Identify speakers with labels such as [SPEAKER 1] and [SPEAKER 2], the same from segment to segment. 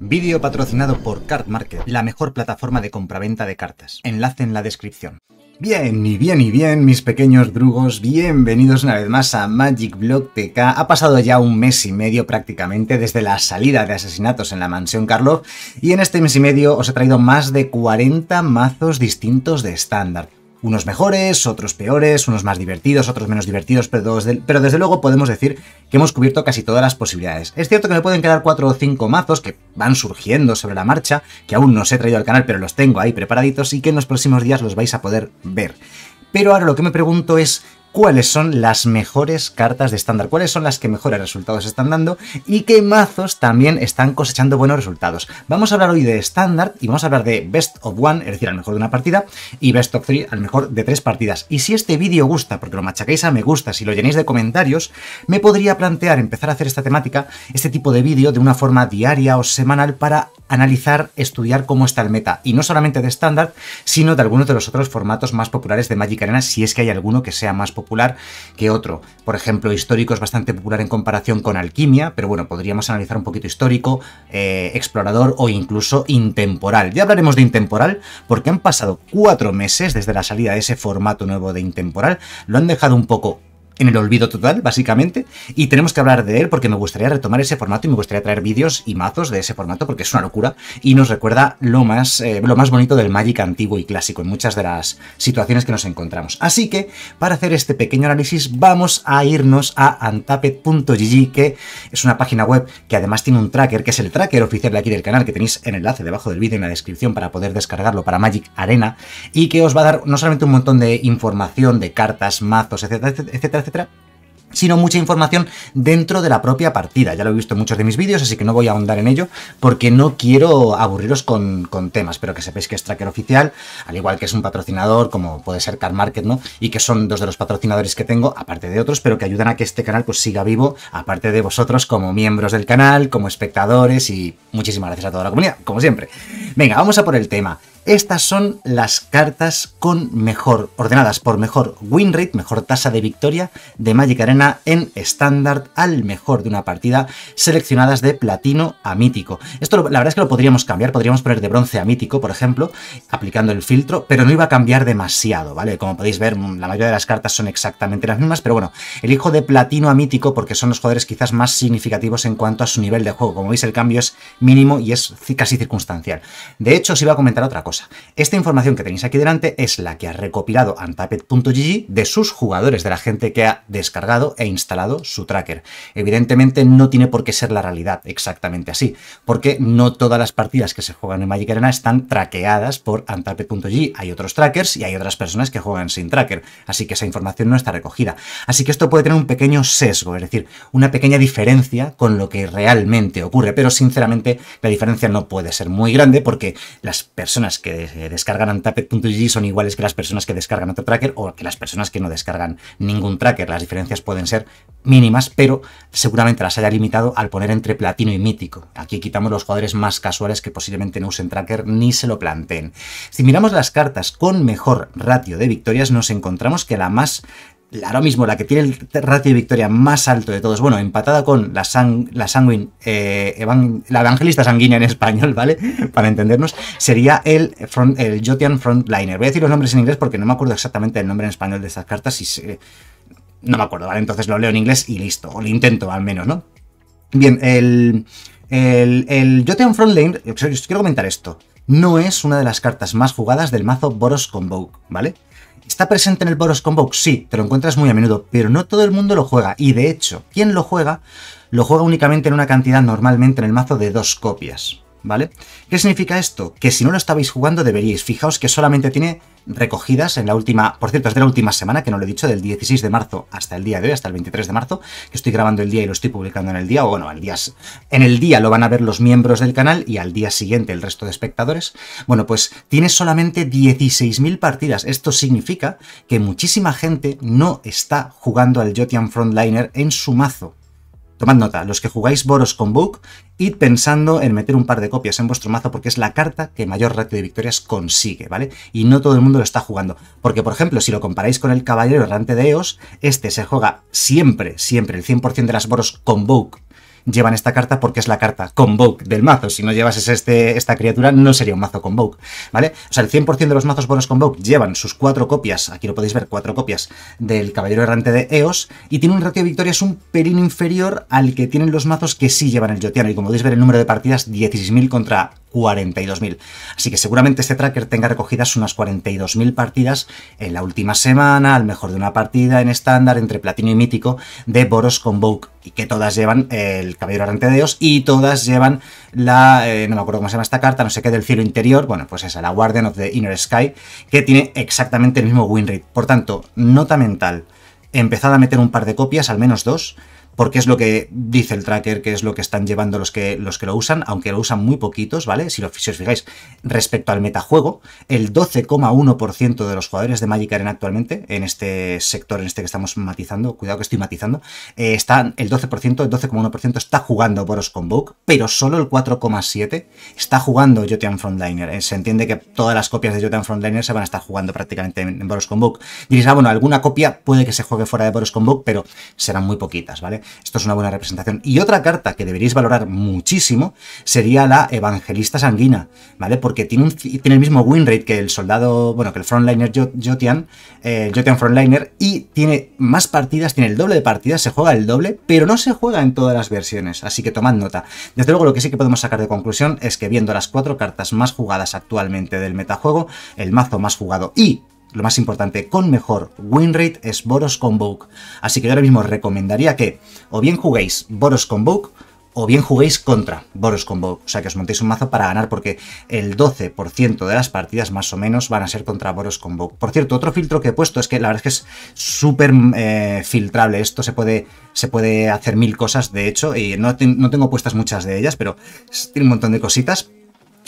[SPEAKER 1] Vídeo patrocinado por Card Market, la mejor plataforma de compraventa de cartas. Enlace en la descripción. Bien, y bien, y bien, mis pequeños drugos, bienvenidos una vez más a Magic Block TK. Ha pasado ya un mes y medio prácticamente desde la salida de asesinatos en la mansión Karloff, y en este mes y medio os he traído más de 40 mazos distintos de estándar unos mejores, otros peores, unos más divertidos, otros menos divertidos, pero desde, luego podemos decir que hemos cubierto casi todas las posibilidades. Es cierto que me pueden quedar cuatro o cinco mazos que van surgiendo sobre la marcha, que aún no os he traído al canal, pero los tengo ahí preparaditos y que en los próximos días los vais a poder ver. Pero ahora lo que me pregunto es, cuáles son las mejores cartas de estándar, cuáles son las que mejores resultados están dando y qué mazos también están cosechando buenos resultados. Vamos a hablar hoy de estándar y vamos a hablar de best of one, es decir, al mejor de una partida, y best of three, al mejor de tres partidas. Y si este vídeo gusta, porque lo machacáis a me gusta, si lo llenéis de comentarios, me podría plantear empezar a hacer esta temática, este tipo de vídeo, de una forma diaria o semanal para analizar, estudiar cómo está el meta, y no solamente de estándar, sino de algunos de los otros formatos más populares de Magic Arena, si es que hay alguno que sea más popular que otro. Por ejemplo, histórico es bastante popular en comparación con alquimia, pero bueno, podríamos analizar un poquito histórico, eh, explorador o incluso intemporal. Ya hablaremos de intemporal porque han pasado cuatro meses desde la salida de ese formato nuevo de intemporal, lo han dejado un poco en el olvido total, básicamente, y tenemos que hablar de él porque me gustaría retomar ese formato y me gustaría traer vídeos y mazos de ese formato porque es una locura y nos recuerda lo más, eh, lo más bonito del Magic antiguo y clásico en muchas de las situaciones que nos encontramos. Así que, para hacer este pequeño análisis, vamos a irnos a antapet.gg, que es una página web que además tiene un tracker, que es el tracker oficial de aquí del canal, que tenéis en el enlace debajo del vídeo en la descripción para poder descargarlo para Magic Arena, y que os va a dar no solamente un montón de información de cartas, mazos, etcétera, etcétera, etcétera sino mucha información dentro de la propia partida. Ya lo he visto en muchos de mis vídeos, así que no voy a ahondar en ello, porque no quiero aburriros con, con, temas, pero que sepáis que es Tracker oficial, al igual que es un patrocinador, como puede ser Car Market, ¿no? Y que son dos de los patrocinadores que tengo, aparte de otros, pero que ayudan a que este canal pues siga vivo, aparte de vosotros como miembros del canal, como espectadores y muchísimas gracias a toda la comunidad, como siempre. Venga, vamos a por el tema. Estas son las cartas con mejor, ordenadas por mejor win rate, mejor tasa de victoria de Magic Arena en estándar al mejor de una partida, seleccionadas de platino a mítico. Esto la verdad es que lo podríamos cambiar, podríamos poner de bronce a mítico, por ejemplo, aplicando el filtro, pero no iba a cambiar demasiado, ¿vale? Como podéis ver, mm, la mayoría de las cartas son exactamente las mismas, pero bueno, elijo de platino a mítico porque son los jugadores quizás más significativos en cuanto a su nivel de juego. Como veis, el cambio es mínimo y es casi circunstancial. De hecho, os iba a comentar otra cosa. Esta información que tenéis aquí delante es la que ha recopilado Antapet.gg de sus jugadores, de la gente que ha descargado e instalado su tracker. Evidentemente no tiene por qué ser la realidad exactamente así, porque no todas las partidas que se juegan en Magic Arena están traqueadas por Antapet.gg. Hay otros trackers y hay otras personas que juegan sin tracker, así que esa información no está recogida. Así que esto puede tener un pequeño sesgo, es decir, una pequeña diferencia con lo que realmente ocurre, pero sinceramente la diferencia no puede ser muy grande porque las personas que descargan Untapped.gg son iguales que las personas que descargan otro tracker o que las personas que no descargan ningún tracker. Las diferencias pueden ser mínimas, pero seguramente las haya limitado al poner entre platino y mítico. Aquí quitamos los jugadores más casuales que posiblemente no usen tracker ni se lo planteen. Si miramos las cartas con mejor ratio de victorias, nos encontramos que la más ahora mismo la que tiene el ratio de victoria más alto de todos, bueno, empatada con la, sang, la eh, la evangelista sanguínea en español, ¿vale? Para entendernos, sería el, Jotian Frontliner. Voy a decir los nombres en inglés porque no me acuerdo exactamente el nombre en español de estas cartas y no me acuerdo, ¿vale? Entonces lo leo en inglés y listo, o lo intento al menos, ¿no? Bien, el, el, el Jotian Frontliner, os quiero comentar esto, no es una de las cartas más jugadas del mazo Boros Convoke, ¿vale? ¿Está presente en el Boros Combo, Sí, te lo encuentras muy a menudo, pero no todo el mundo lo juega. Y de hecho, quien lo juega, lo juega únicamente en una cantidad normalmente en el mazo de dos copias. ¿vale? ¿Qué significa esto? Que si no lo estabais jugando deberíais. Fijaos que solamente tiene recogidas en la última, por cierto, es de la última semana, que no lo he dicho, del 16 de marzo hasta el día de hoy, hasta el 23 de marzo, que estoy grabando el día y lo estoy publicando en el día, o bueno, día, en el día lo van a ver los miembros del canal y al día siguiente el resto de espectadores. Bueno, pues tiene solamente 16.000 partidas. Esto significa que muchísima gente no está jugando al Jotian Frontliner en su mazo. Tomad nota, los que jugáis Boros con Book, id pensando en meter un par de copias en vuestro mazo porque es la carta que mayor ratio de victorias consigue, ¿vale? Y no todo el mundo lo está jugando. Porque, por ejemplo, si lo comparáis con el Caballero Errante de Eos, este se juega siempre, siempre, el 100% de las Boros con Book llevan esta carta porque es la carta Convoke del mazo. Si no llevases este, esta criatura, no sería un mazo Convoke, ¿vale? O sea, el 100% de los mazos con Convoke llevan sus cuatro copias, aquí lo podéis ver, cuatro copias del Caballero Errante de Eos, y tiene un ratio de victorias un pelín inferior al que tienen los mazos que sí llevan el Jotiano. Y como podéis ver, el número de partidas, 16.000 contra 42.000. Así que seguramente este tracker tenga recogidas unas 42.000 partidas en la última semana, al mejor de una partida en estándar entre platino y mítico de Boros Convoke y que todas llevan el caballero errante de Dios y todas llevan la, eh, no me acuerdo cómo se llama esta carta, no sé qué, del cielo interior, bueno, pues esa, la Guardian of the Inner Sky, que tiene exactamente el mismo win rate. Por tanto, nota mental, empezad a meter un par de copias, al menos dos, porque es lo que dice el tracker, que es lo que están llevando los que, los que lo usan, aunque lo usan muy poquitos, ¿vale? Si, lo, os fijáis, respecto al metajuego, el 12,1% de los jugadores de Magic Arena actualmente, en este sector, en este que estamos matizando, cuidado que estoy matizando, eh, están el 12%, el 12,1% está jugando Boros Convoke, pero solo el 4,7% está jugando Jotian Frontliner. Eh, se entiende que todas las copias de Jotian Frontliner se van a estar jugando prácticamente en, Boros Convoke. Diréis, ah, bueno, alguna copia puede que se juegue fuera de Boros Convoke, pero serán muy poquitas, ¿vale? Esto es una buena representación. Y otra carta que deberíais valorar muchísimo sería la Evangelista Sanguina, ¿vale? Porque tiene, tiene el mismo win rate que el soldado, bueno, que el frontliner Jotian, el eh, Jotian frontliner, y tiene más partidas, tiene el doble de partidas, se juega el doble, pero no se juega en todas las versiones, así que tomad nota. Desde luego lo que sí que podemos sacar de conclusión es que viendo las cuatro cartas más jugadas actualmente del metajuego, el mazo más jugado y lo más importante, con mejor win rate es Boros Vogue. Así que yo ahora mismo os recomendaría que o bien juguéis Boros Vogue o bien juguéis contra Boros Vogue. O sea, que os montéis un mazo para ganar porque el 12% de las partidas más o menos van a ser contra Boros Vogue. Por cierto, otro filtro que he puesto es que la verdad es que es súper eh, filtrable. Esto se puede, se puede hacer mil cosas, de hecho, y no, no tengo puestas muchas de ellas, pero tiene un montón de cositas.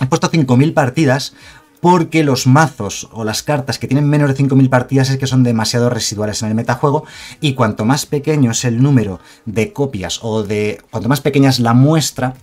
[SPEAKER 1] He puesto 5.000 partidas porque los mazos o las cartas que tienen menos de 5.000 partidas es que son demasiado residuales en el metajuego y cuanto más pequeño es el número de copias o de cuanto más pequeña es la muestra,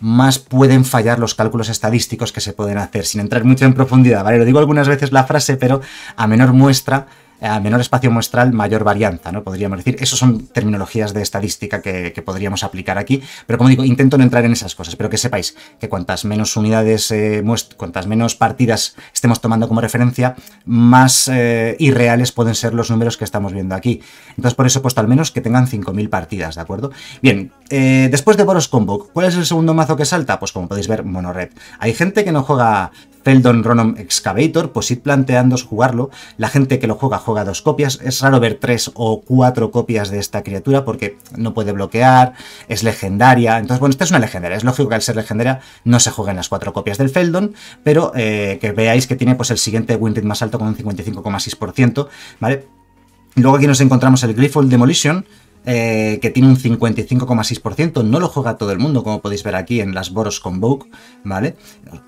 [SPEAKER 1] más pueden fallar los cálculos estadísticos que se pueden hacer, sin entrar mucho en profundidad, ¿vale? Lo digo algunas veces la frase, pero a menor muestra menor espacio muestral, mayor varianza, ¿no? Podríamos decir. Esas son terminologías de estadística que, podríamos aplicar aquí. Pero como digo, intento no entrar en esas cosas, pero que sepáis que cuantas menos unidades, eh, cuantas menos partidas estemos tomando como referencia, más eh, irreales pueden ser los números que estamos viendo aquí. Entonces, por eso he puesto al menos que tengan 5.000 partidas, ¿de acuerdo? Bien, eh, después de Boros Combo, ¿cuál es el segundo mazo que salta? Pues como podéis ver, Monored. Hay gente que no juega Feldon Ronom Excavator, pues ir planteándos jugarlo. La gente que lo juega juega dos copias. Es raro ver tres o cuatro copias de esta criatura porque no puede bloquear, es legendaria. Entonces, bueno, esta es una legendaria. Es lógico que al ser legendaria no se jueguen las cuatro copias del Feldon, pero eh, que veáis que tiene pues el siguiente win rate más alto con un 55,6%, ¿vale? Luego aquí nos encontramos el Griffold Demolition, eh, que tiene un 55,6%. No lo juega todo el mundo, como podéis ver aquí en las Boros Convoke, ¿vale?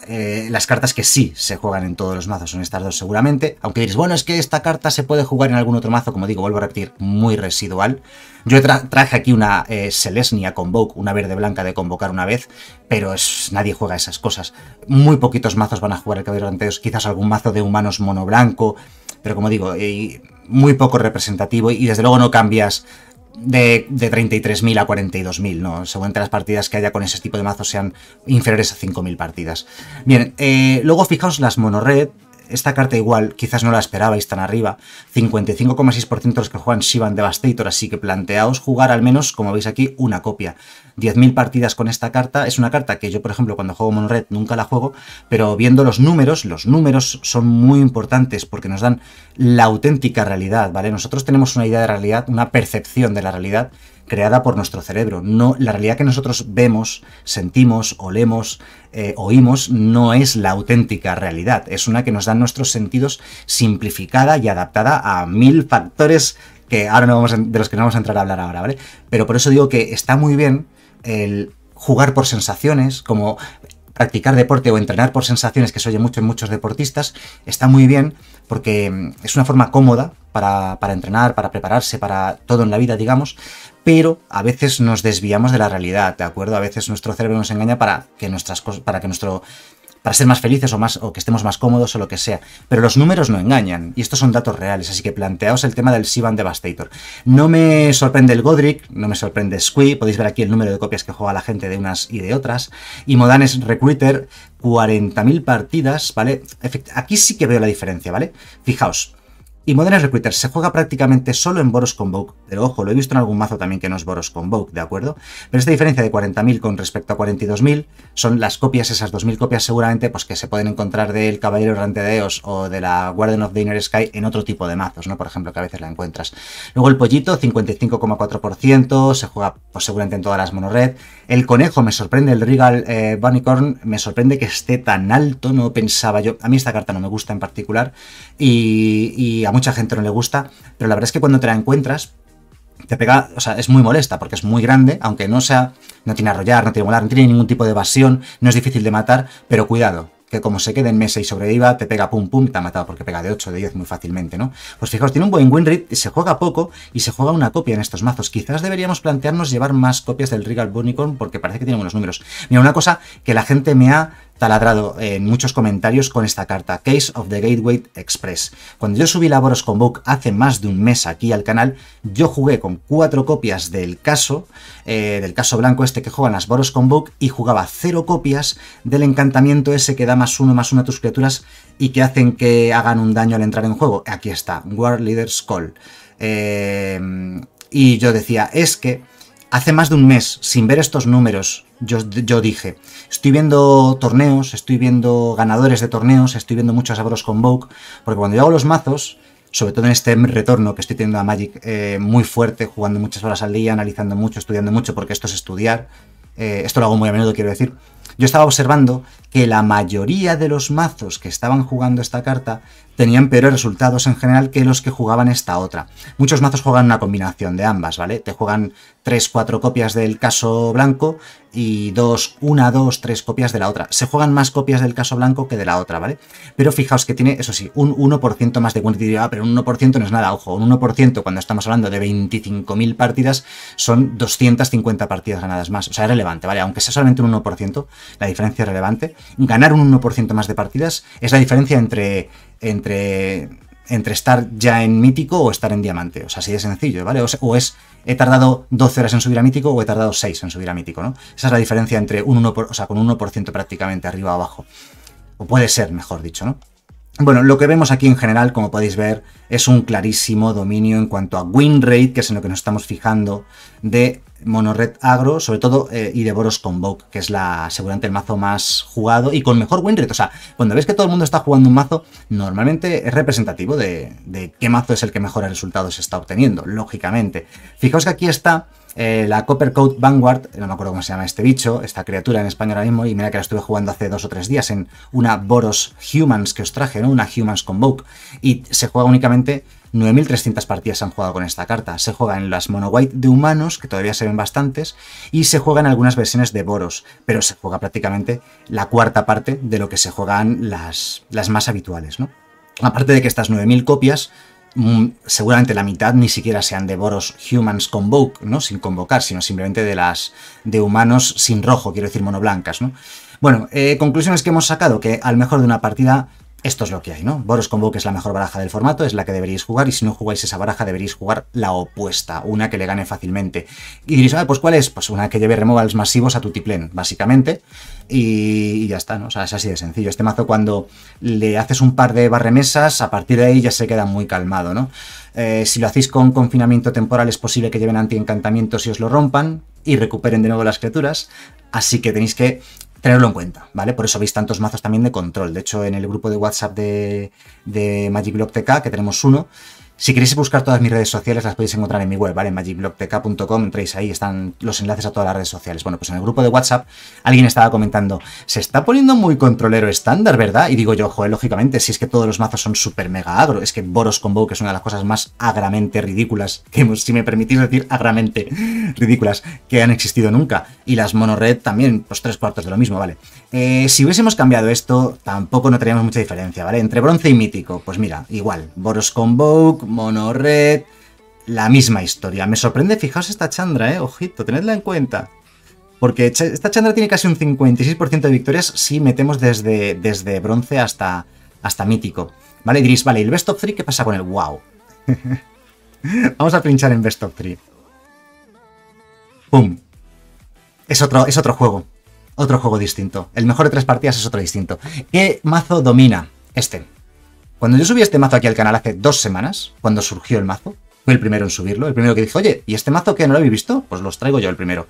[SPEAKER 1] Eh, las cartas que sí se juegan en todos los mazos son estas dos seguramente. Aunque diréis, bueno, es que esta carta se puede jugar en algún otro mazo, como digo, vuelvo a repetir, muy residual. Yo traje aquí una eh, Selesnia Convoke, una verde blanca de convocar una vez, pero es, nadie juega esas cosas. Muy poquitos mazos van a jugar el Caballero Anteos, quizás algún mazo de humanos mono blanco, pero como digo, muy poco representativo y desde luego no cambias de, 33.000 a 42.000, ¿no? Seguramente las partidas que haya con ese tipo de mazos sean inferiores a 5.000 partidas. Bien, eh, luego fijaos las monored. Esta carta igual, quizás no la esperabais tan arriba. 55,6% de los que juegan Shivan Devastator, así que planteaos jugar al menos, como veis aquí, una copia. 10.000 partidas con esta carta. Es una carta que yo, por ejemplo, cuando juego Monred nunca la juego, pero viendo los números, los números son muy importantes porque nos dan la auténtica realidad, ¿vale? Nosotros tenemos una idea de realidad, una percepción de la realidad creada por nuestro cerebro. No, la realidad que nosotros vemos, sentimos, olemos, eh, oímos, no es la auténtica realidad. Es una que nos dan nuestros sentidos simplificada y adaptada a mil factores que ahora no vamos de los que no vamos a entrar a hablar ahora, ¿vale? Pero por eso digo que está muy bien el jugar por sensaciones, como practicar deporte o entrenar por sensaciones, que se oye mucho en muchos deportistas, está muy bien porque mm, es una forma cómoda para, entrenar, para prepararse, para todo en la vida, digamos, pero a veces nos desviamos de la realidad, ¿de acuerdo? A veces nuestro cerebro nos engaña para que, nuestras para que nuestro para ser más felices o, más, o que estemos más cómodos o lo que sea. Pero los números no engañan y estos son datos reales, así que planteaos el tema del Sivan Devastator. No me sorprende el Godric, no me sorprende Squee, podéis ver aquí el número de copias que juega la gente de unas y de otras. Y Modanes Recruiter, 40.000 partidas, ¿vale? Aquí sí que veo la diferencia, ¿vale? Fijaos, y Modern Recruiter se juega prácticamente solo en Boros Convoke, pero ojo, lo he visto en algún mazo también que no es Boros Convoke, ¿de acuerdo? Pero esta diferencia de 40.000 con respecto a 42.000 son las copias, esas 2.000 copias seguramente, pues que se pueden encontrar del Caballero Errante de Eos o de la Guardian of the Inner Sky en otro tipo de mazos, ¿no? Por ejemplo, que a veces la encuentras. Luego el Pollito, 55,4%, se juega pues, seguramente en todas las monored. El Conejo me sorprende, el Regal eh, Bunnycorn me sorprende que esté tan alto, no pensaba yo. A mí esta carta no me gusta en particular y, a mucha gente no le gusta, pero la verdad es que cuando te la encuentras, te pega, o sea, es muy molesta porque es muy grande, aunque no sea, no tiene arrollar, no tiene volar, no tiene ningún tipo de evasión, no es difícil de matar, pero cuidado, que como se quede en mesa y sobreviva, te pega pum pum te ha matado porque pega de 8 de 10 muy fácilmente, ¿no? Pues fijaos, tiene un buen win rate, se juega poco y se juega una copia en estos mazos. Quizás deberíamos plantearnos llevar más copias del Regal Unicorn porque parece que tiene buenos números. Mira, una cosa que la gente me ha taladrado en eh, muchos comentarios con esta carta, Case of the Gateway Express. Cuando yo subí con book hace más de un mes aquí al canal, yo jugué con cuatro copias del caso, eh, del caso blanco este que juegan las Boros book y jugaba cero copias del encantamiento ese que da más uno más uno a tus criaturas y que hacen que hagan un daño al entrar en juego. Aquí está, War Leader's Call. Eh, y yo decía, es que Hace más de un mes, sin ver estos números, yo, yo, dije, estoy viendo torneos, estoy viendo ganadores de torneos, estoy viendo muchos abros con Vogue, porque cuando yo hago los mazos, sobre todo en este retorno que estoy teniendo a Magic eh, muy fuerte, jugando muchas horas al día, analizando mucho, estudiando mucho, porque esto es estudiar, eh, esto lo hago muy a menudo, quiero decir, yo estaba observando que la mayoría de los mazos que estaban jugando esta carta tenían peores resultados en general que los que jugaban esta otra. Muchos mazos juegan una combinación de ambas, ¿vale? Te juegan 3-4 copias del caso blanco y 2, 1, 2, 3 copias de la otra. Se juegan más copias del caso blanco que de la otra, ¿vale? Pero fijaos que tiene, eso sí, un 1% más de cuantidad ah, pero un 1% no es nada, ojo, un 1% cuando estamos hablando de 25.000 partidas son 250 partidas ganadas más. O sea, es relevante, ¿vale? Aunque sea solamente un 1%, la diferencia es relevante ganar un 1% más de partidas es la diferencia entre, entre, entre estar ya en mítico o estar en diamante. O sea, así de sencillo, ¿vale? O, es he tardado 12 horas en subir a mítico o he tardado 6 en subir a mítico, ¿no? Esa es la diferencia entre un 1%, o sea, con un 1% prácticamente arriba o abajo. O puede ser, mejor dicho, ¿no? Bueno, lo que vemos aquí en general, como podéis ver, es un clarísimo dominio en cuanto a win rate, que es en lo que nos estamos fijando, de monored agro, sobre todo eh, y y Boros Convoke, que es la seguramente el mazo más jugado y con mejor rate. O sea, cuando ves que todo el mundo está jugando un mazo, normalmente es representativo de, qué mazo es el que mejores resultados está obteniendo, lógicamente. Fijaos que aquí está eh, la Copper Coat Vanguard, no me acuerdo cómo se llama este bicho, esta criatura en español ahora mismo, y mira que la estuve jugando hace dos o tres días en una Boros Humans que os traje, ¿no? Una Humans Convoke, y se juega únicamente 9.300 partidas se han jugado con esta carta. Se juega en las mono white de humanos, que todavía se ven bastantes, y se juega en algunas versiones de Boros, pero se juega prácticamente la cuarta parte de lo que se juegan las, las más habituales. ¿no? Aparte de que estas 9.000 copias, mm, seguramente la mitad ni siquiera sean de Boros Humans Convoke, ¿no? sin convocar, sino simplemente de las de humanos sin rojo, quiero decir blancas, ¿no? Bueno, eh, conclusiones que hemos sacado, que al mejor de una partida esto es lo que hay, ¿no? Boros Convoke es la mejor baraja del formato, es la que deberíais jugar, y si no jugáis esa baraja, deberíais jugar la opuesta, una que le gane fácilmente. Y diréis, ah, pues ¿cuál es? Pues una que lleve removals masivos a tu tiplén, básicamente, y, ya está, ¿no? O sea, es así de sencillo. Este mazo cuando le haces un par de barremesas, a partir de ahí ya se queda muy calmado, ¿no? Eh, si lo hacéis con confinamiento temporal es posible que lleven anti-encantamientos y os lo rompan, y recuperen de nuevo las criaturas, así que tenéis que tenerlo en cuenta, ¿vale? Por eso veis tantos mazos también de control. De hecho, en el grupo de WhatsApp de, Magic Block que tenemos uno, si queréis buscar todas mis redes sociales, las podéis encontrar en mi web, ¿vale? magicblogtk.com, entréis ahí, están los enlaces a todas las redes sociales. Bueno, pues en el grupo de WhatsApp alguien estaba comentando, se está poniendo muy controlero estándar, ¿verdad? Y digo yo, joder, lógicamente, si es que todos los mazos son súper mega agro, es que Boros Combo, que es una de las cosas más agramente ridículas, que si me permitís decir agramente ridículas, que han existido nunca. Y las monored también, pues tres cuartos de lo mismo, ¿vale? Eh, si hubiésemos cambiado esto, tampoco no teníamos mucha diferencia, ¿vale? Entre bronce y mítico, pues mira, igual, Boros Convoke, Monored, la misma historia. Me sorprende, fijaos esta Chandra, eh, ojito, tenedla en cuenta. Porque esta Chandra tiene casi un 56% de victorias si metemos desde, desde bronce hasta, hasta mítico. Vale, Gris, vale, ¿y el Best of Three qué pasa con el wow? Vamos a pinchar en Best of 3. ¡Pum! Es otro, es otro juego. Otro juego distinto. El mejor de tres partidas es otro distinto. ¿Qué mazo domina? Este. Cuando yo subí este mazo aquí al canal hace dos semanas, cuando surgió el mazo, fui el primero en subirlo, el primero que dijo, oye, ¿y este mazo qué? no lo habéis visto? Pues los traigo yo el primero.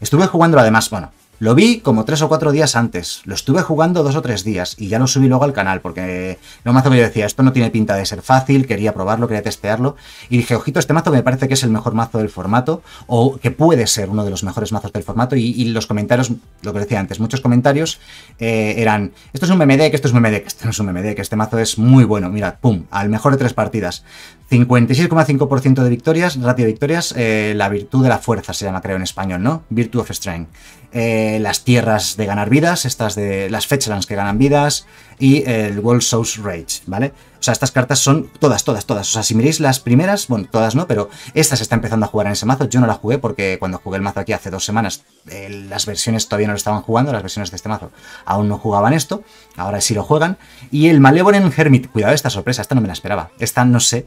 [SPEAKER 1] Estuve jugando además, bueno, lo vi como tres o cuatro días antes, lo estuve jugando dos o tres días y ya lo subí luego al canal porque lo mazo que yo decía, esto no tiene pinta de ser fácil, quería probarlo, quería testearlo y dije, ojito, este mazo me parece que es el mejor mazo del formato o que puede ser uno de los mejores mazos del formato y, los comentarios, lo que decía antes, muchos comentarios eh, eran, esto es un MMD, que esto es un MMD, que esto no es un MMD, que este mazo es muy bueno, mirad, pum, al mejor de tres partidas. 56,5% de victorias, ratio de victorias, eh, la virtud de la fuerza se llama creo en español, ¿no? Virtue of Strength. Eh, las tierras de ganar vidas, estas de las Fetchlands que ganan vidas y el World Souls Rage, ¿vale? O sea, estas cartas son todas, todas, todas. O sea, si miréis las primeras, bueno, todas no, pero esta se está empezando a jugar en ese mazo. Yo no la jugué porque cuando jugué el mazo aquí hace dos semanas, eh, las versiones todavía no lo estaban jugando, las versiones de este mazo aún no jugaban esto, ahora sí lo juegan. Y el Malevolent Hermit, cuidado esta sorpresa, esta no me la esperaba. Esta no sé.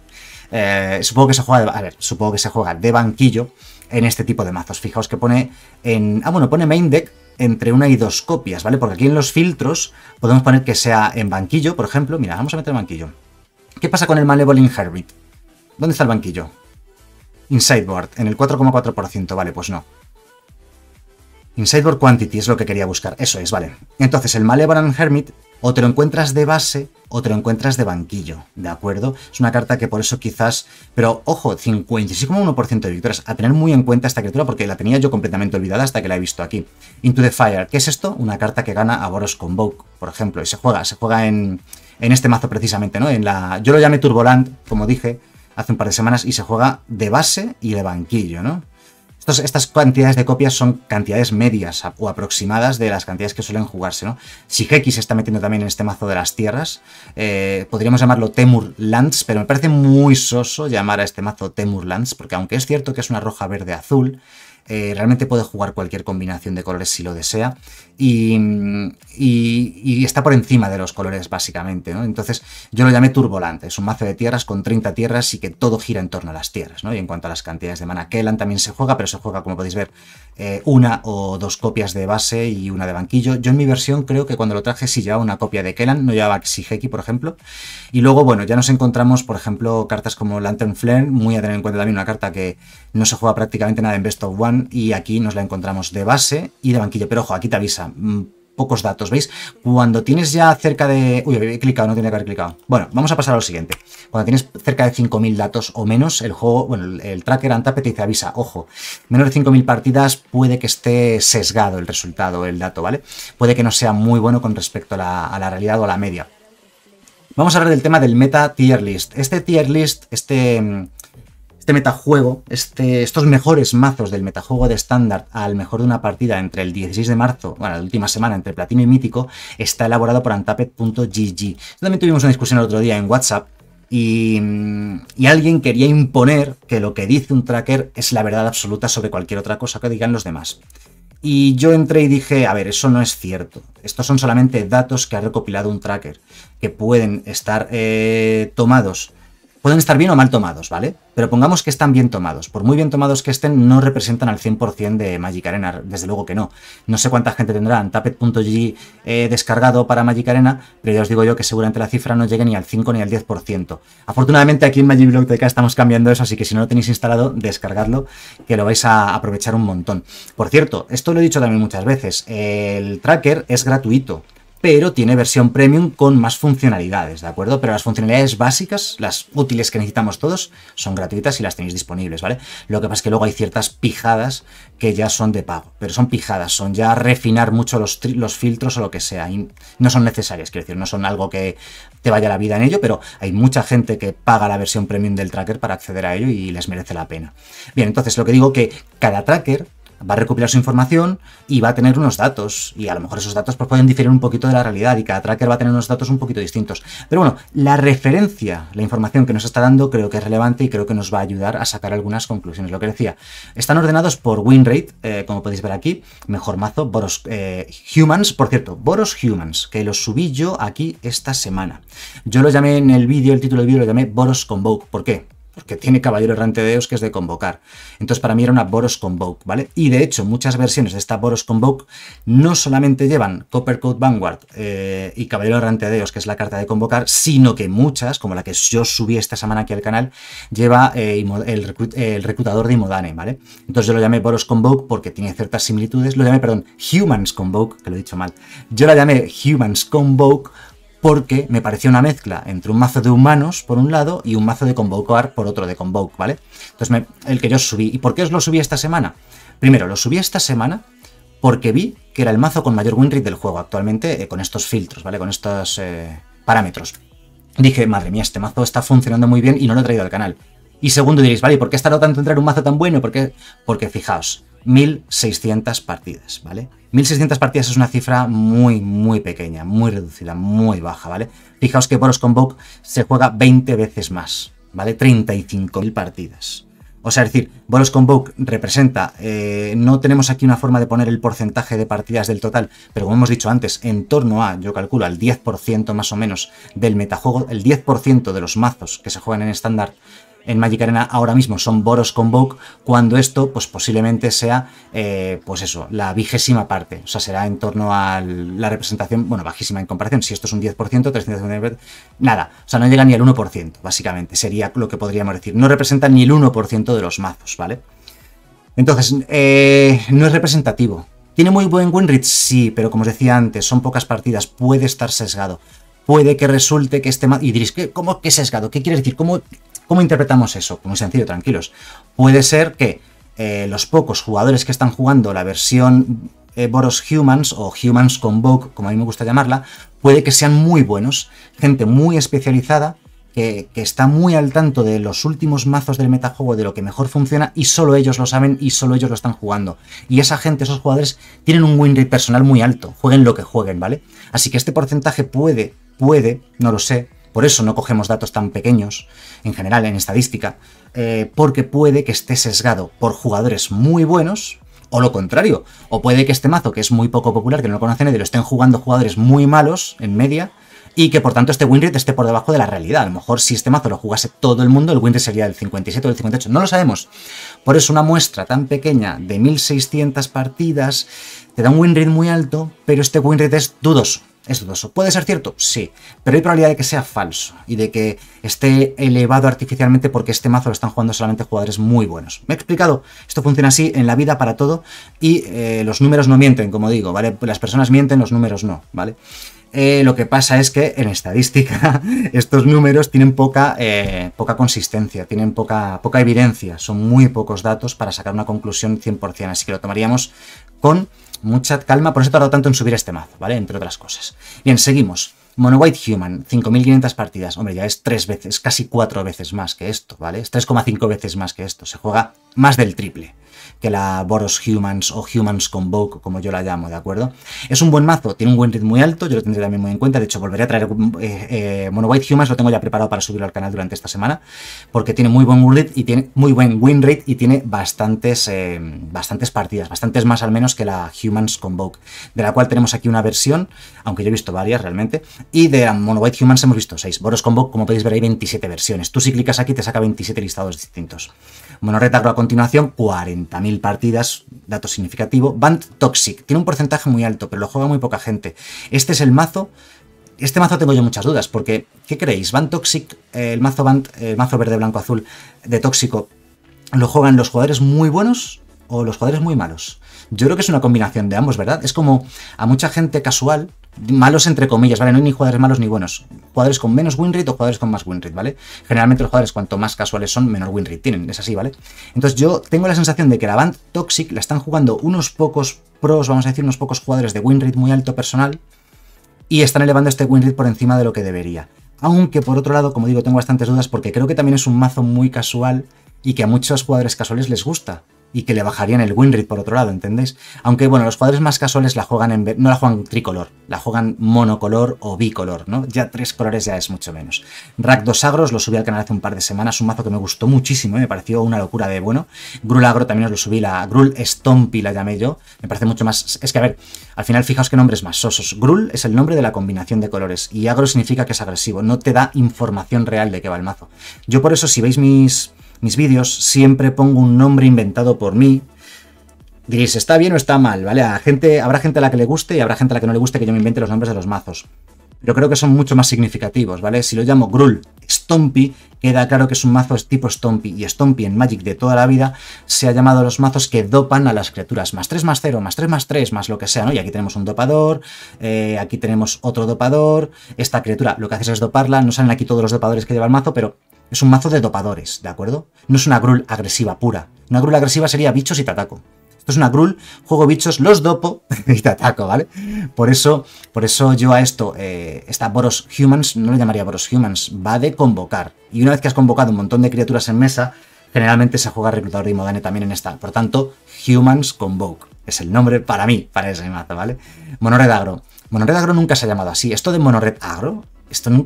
[SPEAKER 1] Eh, supongo que se juega supongo que se juega de banquillo en este tipo de mazos. Fijaos que pone en... Ah, bueno, pone main deck entre una y dos copias, ¿vale? Porque aquí en los filtros podemos poner que sea en banquillo, por ejemplo. Mira, vamos a meter banquillo. ¿Qué pasa con el Malevolent hermit? ¿Dónde está el banquillo? Insideboard, en el 4,4%, vale, pues no. Insideboard Quantity es lo que quería buscar, eso es, vale. Entonces el Malevolent Hermit o te lo encuentras de base o te lo encuentras de banquillo, ¿de acuerdo? Es una carta que por eso quizás... Pero ojo, 56,1% de victorias. A tener muy en cuenta esta criatura porque la tenía yo completamente olvidada hasta que la he visto aquí. Into the Fire. ¿Qué es esto? Una carta que gana a Boros Convoke, por ejemplo. Y se juega, se juega en, en este mazo precisamente, ¿no? En la, yo lo llamé Turboland, como dije hace un par de semanas, y se juega de base y de banquillo, ¿no? estas cantidades de copias son cantidades medias o aproximadas de las cantidades que suelen jugarse, ¿no? Si se está metiendo también en este mazo de las tierras, eh, podríamos llamarlo Temur Lands, pero me parece muy soso llamar a este mazo Temur Lands, porque aunque es cierto que es una roja verde azul, eh, realmente puede jugar cualquier combinación de colores si lo desea y, está por encima de los colores básicamente. Entonces yo lo llamé Turbolante, es un mazo de tierras con 30 tierras y que todo gira en torno a las tierras. ¿no? Y en cuanto a las cantidades de mana, Kellan también se juega, pero se juega, como podéis ver, eh, una o dos copias de base y una de banquillo. Yo en mi versión creo que cuando lo traje sí llevaba una copia de Kellan, no llevaba Xigeki, por ejemplo. Y luego, bueno, ya nos encontramos, por ejemplo, cartas como Lantern Flare, muy a tener en cuenta también una carta que no se juega prácticamente nada en Best of One y aquí nos la encontramos de base y de banquillo. Pero ojo, aquí te avisa, mm, pocos datos, ¿veis? Cuando tienes ya cerca de... Uy, he clicado, no tiene que haber clicado. Bueno, vamos a pasar a lo siguiente. Cuando tienes cerca de 5.000 datos o menos, el juego, bueno, el, tracker Antape te avisa, ojo, menos de 5.000 partidas puede que esté sesgado el resultado, el dato, ¿vale? Puede que no sea muy bueno con respecto a la, a la realidad o a la media. Vamos a hablar del tema del meta tier list. Este tier list, este mm, este metajuego, este, estos mejores mazos del metajuego de estándar al mejor de una partida entre el 16 de marzo, bueno, la última semana entre Platino y Mítico, está elaborado por Antapet.gg. También tuvimos una discusión el otro día en WhatsApp y, alguien quería imponer que lo que dice un tracker es la verdad absoluta sobre cualquier otra cosa que digan los demás. Y yo entré y dije, a ver, eso no es cierto. Estos son solamente datos que ha recopilado un tracker, que pueden estar eh, tomados pueden estar bien o mal tomados, ¿vale? Pero pongamos que están bien tomados. Por muy bien tomados que estén, no representan al 100% de Magic Arena, desde luego que no. No sé cuánta gente tendrá en eh, descargado para Magic Arena, pero ya os digo yo que seguramente la cifra no llegue ni al 5 ni al 10%. Afortunadamente aquí en Magic Biblioteca estamos cambiando eso, así que si no lo tenéis instalado, descargadlo, que lo vais a aprovechar un montón. Por cierto, esto lo he dicho también muchas veces, el tracker es gratuito pero tiene versión premium con más funcionalidades, ¿de acuerdo? Pero las funcionalidades básicas, las útiles que necesitamos todos, son gratuitas y las tenéis disponibles, ¿vale? Lo que pasa es que luego hay ciertas pijadas que ya son de pago, pero son pijadas, son ya refinar mucho los, filtros o lo que sea, no son necesarias, quiero decir, no son algo que te vaya la vida en ello, pero hay mucha gente que paga la versión premium del tracker para acceder a ello y les merece la pena. Bien, entonces lo que digo que cada tracker va a recopilar su información y va a tener unos datos. Y a lo mejor esos datos pues, pueden diferir un poquito de la realidad y cada tracker va a tener unos datos un poquito distintos. Pero bueno, la referencia, la información que nos está dando creo que es relevante y creo que nos va a ayudar a sacar algunas conclusiones. Lo que decía, están ordenados por WinRate, eh, como podéis ver aquí, mejor mazo, Boros eh, Humans, por cierto, Boros Humans, que los subí yo aquí esta semana. Yo lo llamé en el vídeo, el título del vídeo lo llamé Boros Convoke. ¿Por qué? porque tiene Caballero Errante de Eos que es de convocar. Entonces para mí era una Boros Convoke, ¿vale? Y de hecho muchas versiones de esta Boros Convoke no solamente llevan Coppercoat Vanguard eh, y Caballero Errante de Eos, que es la carta de convocar, sino que muchas, como la que yo subí esta semana aquí al canal, lleva eh, el, el, reclutador de Imodane, ¿vale? Entonces yo lo llamé Boros Convoke porque tiene ciertas similitudes, lo llamé, perdón, Humans Convoke, que lo he dicho mal, yo la llamé Humans Convoke porque me pareció una mezcla entre un mazo de humanos por un lado y un mazo de Convocar por otro de Convoke, ¿vale? Entonces el que yo subí. ¿Y por qué os lo subí esta semana? Primero, lo subí esta semana porque vi que era el mazo con mayor win rate del juego actualmente eh, con estos filtros, ¿vale? Con estos eh, parámetros. Dije, madre mía, este mazo está funcionando muy bien y no lo he traído al canal. Y segundo diréis, vale, por qué estará tanto entrar un mazo tan bueno? Porque, porque fijaos, 1.600 partidas, ¿vale? 1.600 partidas es una cifra muy, muy pequeña, muy reducida, muy baja, ¿vale? Fijaos que Boros Convoke se juega 20 veces más, ¿vale? 35.000 partidas. O sea, es decir, Boros Convoke representa, eh, no tenemos aquí una forma de poner el porcentaje de partidas del total, pero como hemos dicho antes, en torno a, yo calculo, al 10% más o menos del metajuego, el 10% de los mazos que se juegan en estándar en Magic Arena ahora mismo son Boros con Vogue cuando esto pues posiblemente sea, eh, pues eso, la vigésima parte. O sea, será en torno a la representación, bueno, bajísima en comparación. Si esto es un 10%, 350, nada. O sea, no llega ni al 1%, básicamente. Sería lo que podríamos decir. No representa ni el 1% de los mazos, ¿vale? Entonces, eh, no es representativo. ¿Tiene muy buen win rate? Sí, pero como os decía antes, son pocas partidas, puede estar sesgado. Puede que resulte que este mazo... Y diréis, ¿cómo que sesgado? ¿Qué quieres decir? ¿Cómo ¿Cómo interpretamos eso? Pues muy sencillo, tranquilos. Puede ser que eh, los pocos jugadores que están jugando la versión eh, Boros Humans o Humans Convoke, como a mí me gusta llamarla, puede que sean muy buenos, gente muy especializada que, que, está muy al tanto de los últimos mazos del metajuego, de lo que mejor funciona, y solo ellos lo saben y solo ellos lo están jugando. Y esa gente, esos jugadores, tienen un win rate personal muy alto, jueguen lo que jueguen, ¿vale? Así que este porcentaje puede, puede, no lo sé, por eso no cogemos datos tan pequeños, en general en estadística, eh, porque puede que esté sesgado por jugadores muy buenos, o lo contrario, o puede que este mazo, que es muy poco popular, que no lo conocen, lo estén jugando jugadores muy malos en media, y que por tanto este winrate esté por debajo de la realidad. A lo mejor si este mazo lo jugase todo el mundo, el winrate sería del 57 o del 58, no lo sabemos. Por eso una muestra tan pequeña de 1600 partidas te da un winrate muy alto, pero este winrate es dudoso es dudoso. ¿Puede ser cierto? Sí, pero hay probabilidad de que sea falso y de que esté elevado artificialmente porque este mazo lo están jugando solamente jugadores muy buenos. ¿Me he explicado? Esto funciona así en la vida para todo y eh, los números no mienten, como digo, ¿vale? Las personas mienten, los números no, ¿vale? Eh, lo que pasa es que en estadística estos números tienen poca, eh, poca consistencia, tienen poca, poca evidencia, son muy pocos datos para sacar una conclusión 100%, así que lo tomaríamos con mucha calma, por eso tardado tanto en subir este mazo, ¿vale? Entre otras cosas. Bien, seguimos. Mono White Human, 5.500 partidas. Hombre, ya es tres veces, casi cuatro veces más que esto, ¿vale? Es 3,5 veces más que esto. Se juega más del triple que la Boros Humans o Humans Convoke, como yo la llamo, ¿de acuerdo? Es un buen mazo, tiene un win rate muy alto, yo lo tendré también muy en cuenta, de hecho volveré a traer eh, eh Mono Humans, lo tengo ya preparado para subirlo al canal durante esta semana, porque tiene muy buen win y tiene, muy buen win rate y tiene bastantes, eh, bastantes partidas, bastantes más al menos que la Humans Convoke, de la cual tenemos aquí una versión, aunque yo he visto varias realmente, y de Mono White Humans hemos visto 6, Boros Convoke, como podéis ver, hay 27 versiones, tú si clicas aquí te saca 27 listados distintos. Mono a continuación, 40 mil partidas, dato significativo. Band Toxic, tiene un porcentaje muy alto, pero lo juega muy poca gente. Este es el mazo. Este mazo tengo yo muchas dudas, porque, ¿qué creéis? Band Toxic, eh, el mazo Band, eh, el mazo verde, blanco, azul de Tóxico, ¿lo juegan los jugadores muy buenos o los jugadores muy malos? Yo creo que es una combinación de ambos, ¿verdad? Es como a mucha gente casual malos entre comillas, ¿vale? No hay ni jugadores malos ni buenos. Jugadores con menos winrate o jugadores con más winrate, ¿vale? Generalmente los jugadores cuanto más casuales son, menor winrate tienen, es así, ¿vale? Entonces yo tengo la sensación de que la Band Toxic la están jugando unos pocos pros, vamos a decir, unos pocos jugadores de winrate muy alto personal y están elevando este winrate por encima de lo que debería. Aunque por otro lado, como digo, tengo bastantes dudas porque creo que también es un mazo muy casual y que a muchos jugadores casuales les gusta y que le bajarían el winrate por otro lado, ¿entendéis? Aunque bueno, los jugadores más casuales la juegan en, no la juegan tricolor, la juegan monocolor o bicolor, ¿no? Ya tres colores ya es mucho menos. dos Agros lo subí al canal hace un par de semanas, un mazo que me gustó muchísimo, y me pareció una locura de bueno. Grul Agro también os lo subí, la Grul Stompy la llamé yo, me parece mucho más... Es que a ver, al final fijaos qué nombres más sosos. Grul es el nombre de la combinación de colores y Agro significa que es agresivo, no te da información real de qué va el mazo. Yo por eso si veis mis mis vídeos siempre pongo un nombre inventado por mí. Diréis, ¿está bien o está mal? ¿Vale? A gente, habrá gente a la que le guste y habrá gente a la que no le guste que yo me invente los nombres de los mazos. Pero creo que son mucho más significativos, ¿vale? Si lo llamo Grull Stompy, queda claro que es un mazo tipo Stompy. Y Stompy en Magic de toda la vida se ha llamado a los mazos que dopan a las criaturas. Más 3, más 0, más 3, más 3, más lo que sea, ¿no? Y aquí tenemos un dopador, eh, aquí tenemos otro dopador. Esta criatura lo que haces es doparla. No salen aquí todos los dopadores que lleva el mazo, pero es un mazo de dopadores, ¿de acuerdo? No es una Grul agresiva pura. Una Grul agresiva sería bichos y te ataco. Esto es una Grul, juego bichos, los dopo y te ataco, ¿vale? Por eso, por eso yo a esto, eh, esta Boros Humans, no le llamaría Boros Humans, va de convocar. Y una vez que has convocado un montón de criaturas en mesa, generalmente se juega Reclutador de Imodane también en esta. Por tanto, Humans Convoke es el nombre para mí, para ese mazo, ¿vale? Monored Agro. Monored Agro nunca se ha llamado así. Esto de Monored Agro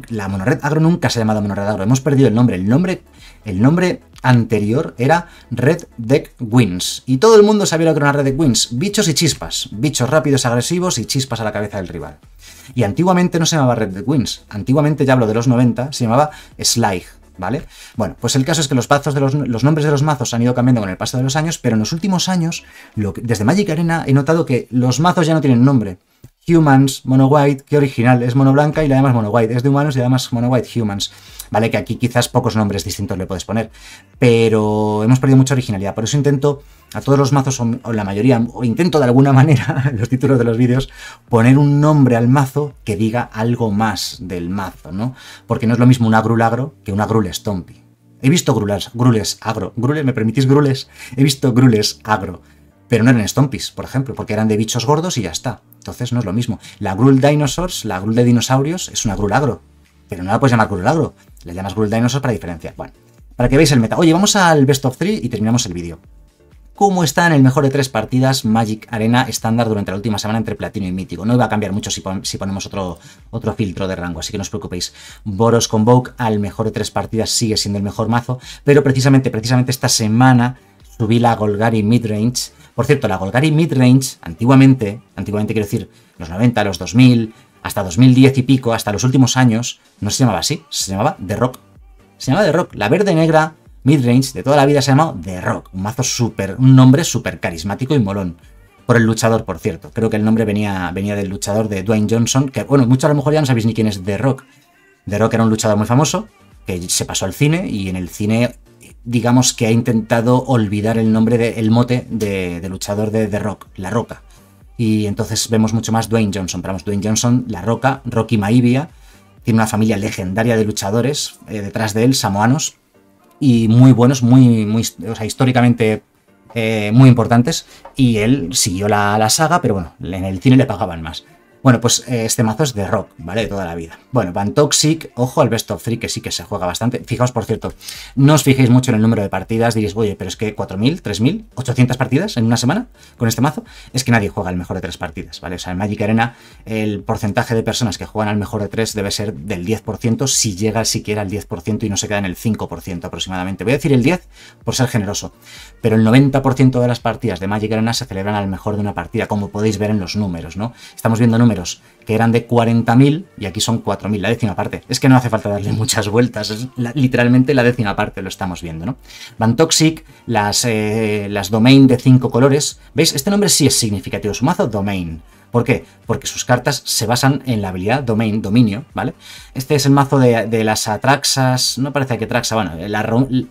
[SPEAKER 1] la monorred agro nunca se ha llamado monorred agro. Hemos perdido el nombre. El nombre, el nombre anterior era Red Deck Wins. Y todo el mundo sabía lo que era una Red Deck Wins. Bichos y chispas. Bichos rápidos, agresivos y chispas a la cabeza del rival. Y antiguamente no se llamaba Red Deck Wins. Antiguamente, ya hablo de los 90, se llamaba Slyg, ¿Vale? Bueno, pues el caso es que los, de los, nombres de los mazos han ido cambiando con el paso de los años, pero en los últimos años, desde Magic Arena, he notado que los mazos ya no tienen nombre. Humans, mono white, que original, es mono blanca y la llamas mono white, es de humanos y la llamas mono white humans. Vale, que aquí quizás pocos nombres distintos le puedes poner, pero hemos perdido mucha originalidad, por eso intento a todos los mazos, o la mayoría, o intento de alguna manera, en los títulos de los vídeos, poner un nombre al mazo que diga algo más del mazo, ¿no? Porque no es lo mismo un agrulagro que una grul He visto grulas, grules agro. Grules, ¿me permitís grules? He visto grules agro pero no eran Stompies, por ejemplo, porque eran de bichos gordos y ya está. Entonces no es lo mismo. La Gruel Dinosaurs, la Gruel de dinosaurios, es una Gruel agro, pero no la puedes llamar Gruel agro, llamas Gruel Dinosaurs para diferenciar. Bueno, para que veáis el meta. Oye, vamos al Best of 3 y terminamos el vídeo. ¿Cómo está en el mejor de tres partidas Magic Arena estándar durante la última semana entre Platino y Mítico? No iba a cambiar mucho si, ponemos otro, otro, filtro de rango, así que no os preocupéis. Boros Vogue, al mejor de tres partidas sigue siendo el mejor mazo, pero precisamente, precisamente esta semana subí la Golgari Midrange por cierto, la Golgari Midrange, antiguamente, antiguamente quiero decir, los 90, los 2000, hasta 2010 y pico, hasta los últimos años, no se llamaba así, se llamaba The Rock. Se llamaba The Rock. La verde negra midrange de toda la vida se ha llamado The Rock. Un mazo súper, un nombre súper carismático y molón. Por el luchador, por cierto. Creo que el nombre venía, venía del luchador de Dwayne Johnson, que bueno, muchos a lo mejor ya no sabéis ni quién es The Rock. The Rock era un luchador muy famoso, que se pasó al cine y en el cine digamos que ha intentado olvidar el nombre, de, el mote de, luchador de The Rock, La Roca. Y entonces vemos mucho más Dwayne Johnson. Pero Dwayne Johnson, La Roca, Rocky Maivia, tiene una familia legendaria de luchadores eh, detrás de él, samoanos, y muy buenos, muy, muy históricamente eh, muy importantes. Y él siguió la, la saga, pero bueno, en el cine le pagaban más. Bueno, pues eh, este mazo es de rock, ¿vale? De toda la vida. Bueno, Bantoxic, ojo al Best of Three, que sí que se juega bastante. Fijaos, por cierto, no os fijéis mucho en el número de partidas, diréis, oye, pero es que 4.000, 3.000, 800 partidas en una semana con este mazo. Es que nadie juega el mejor de tres partidas, ¿vale? O sea, en Magic Arena el porcentaje de personas que juegan al mejor de tres debe ser del 10%, si llega siquiera al 10% y no se queda en el 5% aproximadamente. Voy a decir el 10 por ser generoso, pero el 90% de las partidas de Magic Arena se celebran al mejor de una partida, como podéis ver en los números, ¿no? Estamos viendo números que eran de 40.000 y aquí son 4.000, la décima parte. Es que no hace falta darle muchas vueltas, es literalmente la décima parte lo estamos viendo, ¿no? Van Toxic, las, eh, las domain de cinco colores. ¿Veis? Este nombre sí es significativo, su mazo domain. ¿Por qué? Porque sus cartas se basan en la habilidad Domain, Dominio, ¿vale? Este es el mazo de, las Atraxas, no parece que Atraxa, bueno,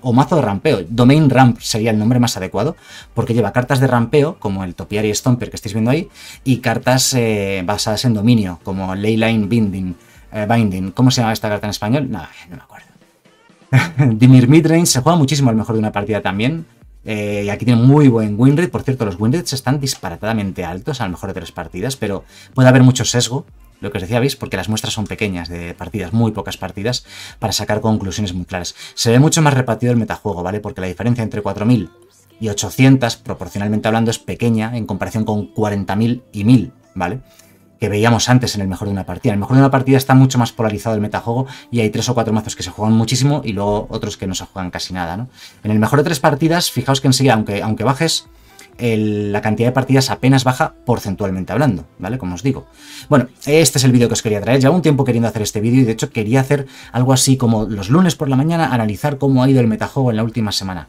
[SPEAKER 1] o mazo de rampeo, Domain Ramp sería el nombre más adecuado, porque lleva cartas de rampeo, como el Topiary Stomper que estáis viendo ahí, y cartas eh, basadas en dominio, como Leyline Binding, eh, Binding, ¿cómo se llama esta carta en español? No, no me acuerdo. Dimir Midrange se juega muchísimo al mejor de una partida también. Eh, y aquí tiene muy buen rate Por cierto, los rates están disparatadamente altos, a lo mejor de tres partidas, pero puede haber mucho sesgo. Lo que os decía, ¿veis? Porque las muestras son pequeñas de partidas, muy pocas partidas, para sacar conclusiones muy claras. Se ve mucho más repartido el metajuego, ¿vale? Porque la diferencia entre 4000 y 800, proporcionalmente hablando, es pequeña en comparación con 40.000 y 1000, ¿vale? que veíamos antes en el mejor de una partida. En el mejor de una partida está mucho más polarizado el metajuego y hay tres o cuatro mazos que se juegan muchísimo y luego otros que no se juegan casi nada. En el mejor de tres partidas, fijaos que enseguida, aunque, aunque bajes, la cantidad de partidas apenas baja porcentualmente hablando, ¿vale? Como os digo. Bueno, este es el vídeo que os quería traer. Llevo un tiempo queriendo hacer este vídeo y de hecho quería hacer algo así como los lunes por la mañana analizar cómo ha ido el metajuego en la última semana.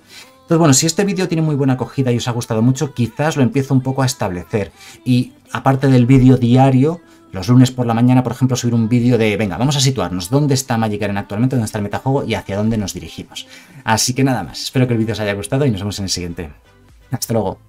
[SPEAKER 1] Entonces, bueno, si este vídeo tiene muy buena acogida y os ha gustado mucho, quizás lo empiezo un poco a establecer. Y aparte del vídeo diario, los lunes por la mañana, por ejemplo, subir un vídeo de, venga, vamos a situarnos, dónde está Magic Arena actualmente, dónde está el metajuego y hacia dónde nos dirigimos. Así que nada más, espero que el vídeo os haya gustado y nos vemos en el siguiente. Hasta luego.